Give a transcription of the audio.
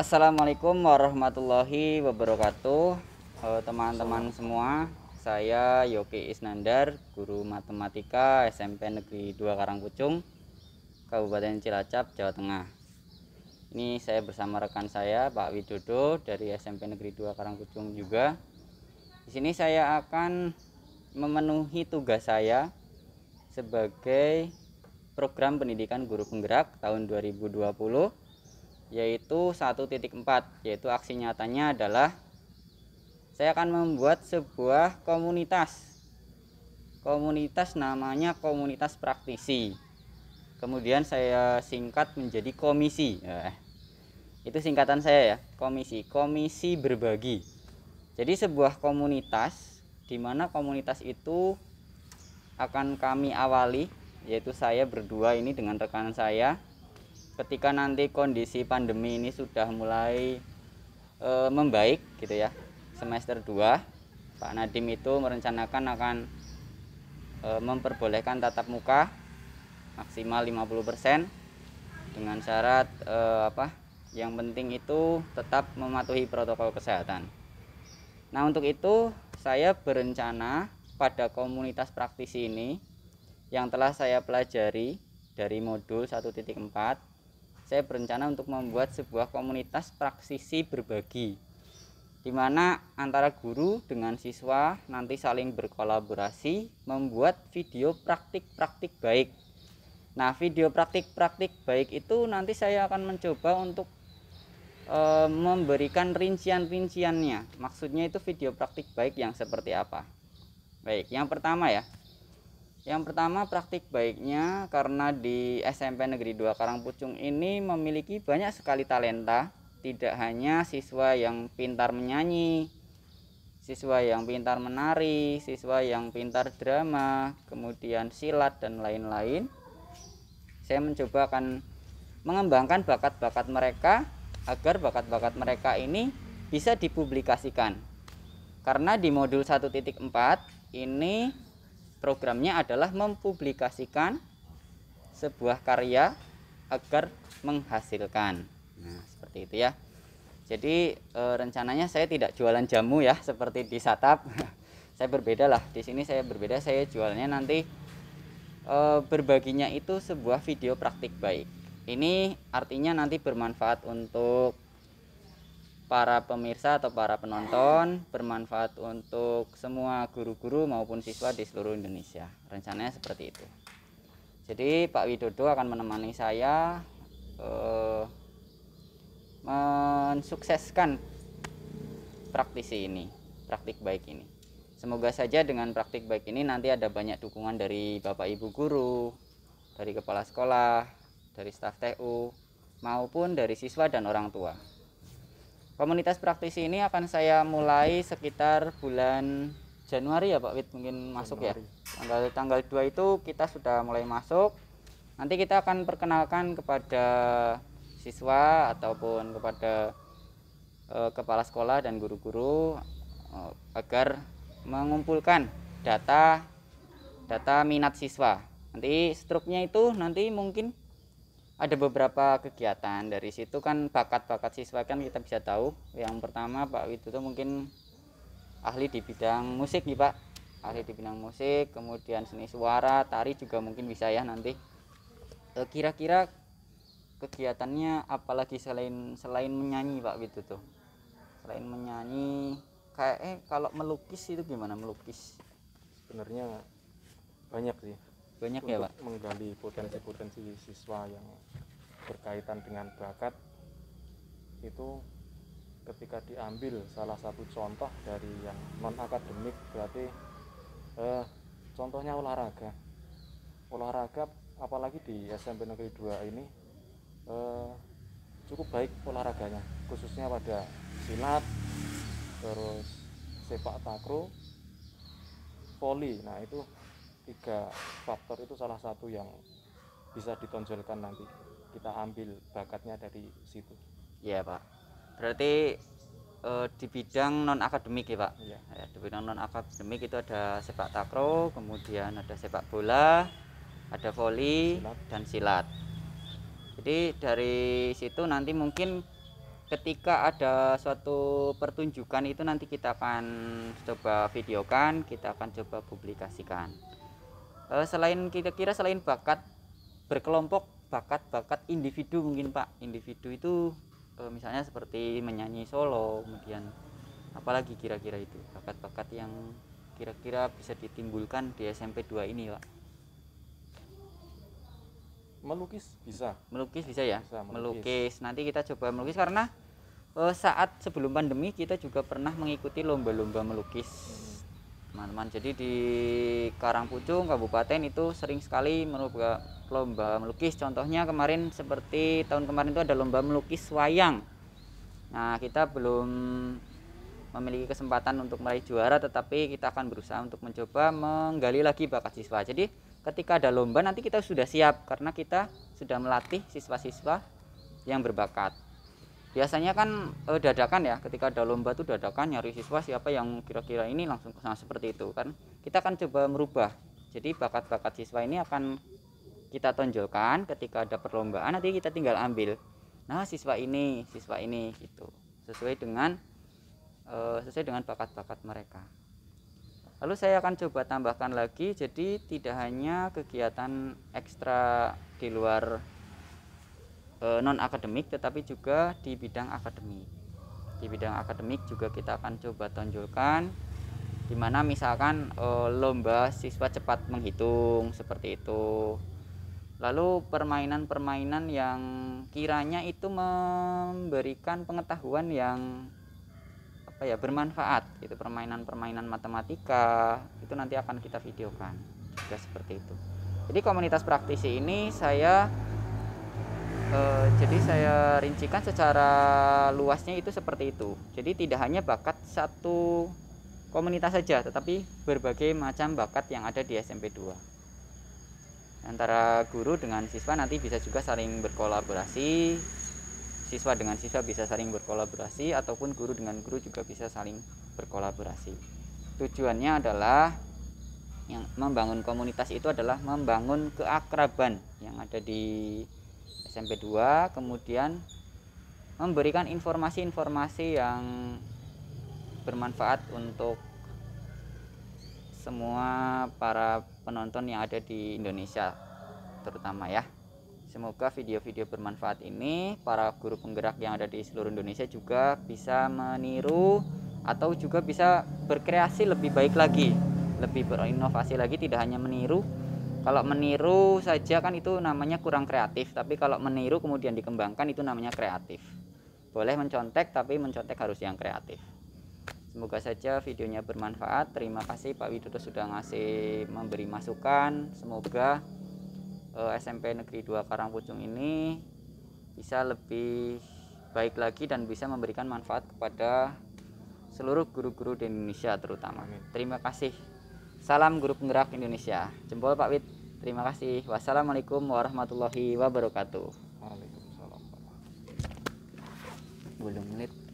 Assalamualaikum warahmatullahi wabarakatuh Teman-teman semua Saya Yoki Isnandar Guru Matematika SMP Negeri 2 Karangpucung Kabupaten Cilacap, Jawa Tengah Ini saya bersama rekan saya Pak Widodo dari SMP Negeri 2 Karangpucung juga Di sini saya akan memenuhi tugas saya Sebagai program pendidikan guru penggerak tahun 2020 yaitu 1.4 yaitu aksi nyatanya adalah saya akan membuat sebuah komunitas komunitas namanya komunitas praktisi kemudian saya singkat menjadi komisi eh, itu singkatan saya ya komisi komisi berbagi jadi sebuah komunitas di mana komunitas itu akan kami awali yaitu saya berdua ini dengan rekan saya ketika nanti kondisi pandemi ini sudah mulai e, membaik gitu ya semester 2 Pak Nadim itu merencanakan akan e, memperbolehkan tatap muka maksimal 50% dengan syarat e, apa yang penting itu tetap mematuhi protokol kesehatan nah untuk itu saya berencana pada komunitas praktisi ini yang telah saya pelajari dari modul 1.4 saya berencana untuk membuat sebuah komunitas praksisi berbagi di mana antara guru dengan siswa nanti saling berkolaborasi membuat video praktik-praktik baik. Nah, video praktik-praktik baik itu nanti saya akan mencoba untuk e, memberikan rincian-rinciannya. Maksudnya itu video praktik baik yang seperti apa? Baik, yang pertama ya, yang pertama praktik baiknya karena di SMP Negeri 2 Karangpucung ini memiliki banyak sekali talenta, tidak hanya siswa yang pintar menyanyi, siswa yang pintar menari, siswa yang pintar drama, kemudian silat dan lain-lain. Saya mencoba akan mengembangkan bakat-bakat mereka agar bakat-bakat mereka ini bisa dipublikasikan. Karena di modul 1.4 ini Programnya adalah mempublikasikan sebuah karya agar menghasilkan. Nah, seperti itu ya. Jadi e, rencananya saya tidak jualan jamu ya seperti di Satap. saya berbeda lah. Di sini saya berbeda, saya jualnya nanti e, berbaginya itu sebuah video praktik baik. Ini artinya nanti bermanfaat untuk para pemirsa atau para penonton bermanfaat untuk semua guru-guru maupun siswa di seluruh Indonesia rencananya seperti itu jadi Pak Widodo akan menemani saya eh, mensukseskan praktisi ini praktik baik ini semoga saja dengan praktik baik ini nanti ada banyak dukungan dari Bapak Ibu guru dari kepala sekolah dari staf TU maupun dari siswa dan orang tua Komunitas praktisi ini akan saya mulai sekitar bulan Januari ya Pak Wit mungkin masuk ya. Januari. ya. Tanggal tanggal 2 itu kita sudah mulai masuk. Nanti kita akan perkenalkan kepada siswa ataupun kepada uh, kepala sekolah dan guru-guru uh, agar mengumpulkan data data minat siswa. Nanti struknya itu nanti mungkin ada beberapa kegiatan dari situ kan bakat-bakat siswa kan kita bisa tahu yang pertama Pak tuh mungkin ahli di bidang musik nih Pak ahli di bidang musik kemudian seni suara tari juga mungkin bisa ya nanti eh, kira-kira kegiatannya apalagi selain selain menyanyi Pak tuh, selain menyanyi kayak eh kalau melukis itu gimana melukis sebenarnya banyak sih banyak ya pak menggali potensi-potensi siswa yang berkaitan dengan bakat itu ketika diambil salah satu contoh dari yang non akademik berarti eh, contohnya olahraga olahraga apalagi di SMP Negeri 2 ini eh, cukup baik olahraganya khususnya pada silat terus sepak takraw voli nah itu tiga faktor itu salah satu yang bisa ditonjolkan nanti kita ambil bakatnya dari situ Iya pak berarti e, di bidang non akademik ya pak ya. ya di bidang non akademik itu ada sepak takraw kemudian ada sepak bola ada voli silat. dan silat jadi dari situ nanti mungkin ketika ada suatu pertunjukan itu nanti kita akan coba videokan kita akan coba publikasikan Eh, selain kira-kira selain bakat berkelompok bakat-bakat individu mungkin Pak individu itu eh, misalnya seperti menyanyi solo kemudian apalagi kira-kira itu bakat-bakat yang kira-kira bisa ditimbulkan di SMP 2 ini Pak melukis bisa melukis bisa ya bisa, melukis. melukis nanti kita coba melukis karena eh, saat sebelum pandemi kita juga pernah mengikuti lomba-lomba melukis hmm teman-teman jadi di Karangpucung Kabupaten itu sering sekali merupakan lomba melukis contohnya kemarin seperti tahun kemarin itu ada lomba melukis wayang nah kita belum memiliki kesempatan untuk meraih juara tetapi kita akan berusaha untuk mencoba menggali lagi bakat siswa jadi ketika ada lomba nanti kita sudah siap karena kita sudah melatih siswa-siswa yang berbakat biasanya kan e, dadakan ya ketika ada lomba tuh dadakan nyari siswa siapa yang kira-kira ini langsung kesana seperti itu kan kita akan coba merubah jadi bakat-bakat siswa ini akan kita tonjolkan ketika ada perlombaan nanti kita tinggal ambil nah siswa ini siswa ini gitu sesuai dengan e, sesuai dengan bakat-bakat mereka lalu saya akan coba tambahkan lagi jadi tidak hanya kegiatan ekstra di luar Eh, non akademik tetapi juga di bidang akademik di bidang akademik juga kita akan coba tonjolkan di mana misalkan e, lomba siswa cepat menghitung seperti itu lalu permainan-permainan yang kiranya itu memberikan pengetahuan yang apa ya bermanfaat itu permainan-permainan matematika itu nanti akan kita videokan juga seperti itu jadi komunitas praktisi ini saya Eh, jadi saya rincikan secara luasnya itu seperti itu. Jadi tidak hanya bakat satu komunitas saja, tetapi berbagai macam bakat yang ada di SMP 2. Antara guru dengan siswa nanti bisa juga saling berkolaborasi, siswa dengan siswa bisa saling berkolaborasi, ataupun guru dengan guru juga bisa saling berkolaborasi. Tujuannya adalah yang membangun komunitas itu adalah membangun keakraban yang ada di SMP 2 kemudian memberikan informasi-informasi yang bermanfaat untuk semua para penonton yang ada di Indonesia terutama ya semoga video-video bermanfaat ini para guru penggerak yang ada di seluruh Indonesia juga bisa meniru atau juga bisa berkreasi lebih baik lagi lebih berinovasi lagi tidak hanya meniru kalau meniru saja kan itu namanya kurang kreatif, tapi kalau meniru kemudian dikembangkan itu namanya kreatif. Boleh mencontek tapi mencontek harus yang kreatif. Semoga saja videonya bermanfaat. Terima kasih Pak Widodo sudah ngasih memberi masukan. Semoga eh, SMP Negeri 2 Karangpucung ini bisa lebih baik lagi dan bisa memberikan manfaat kepada seluruh guru-guru di Indonesia terutama. Terima kasih. Salam Guru Penggerak Indonesia. Jempol Pak Wit. Terima kasih. Wassalamualaikum warahmatullahi wabarakatuh. Waalaikumsalam. Belum menit.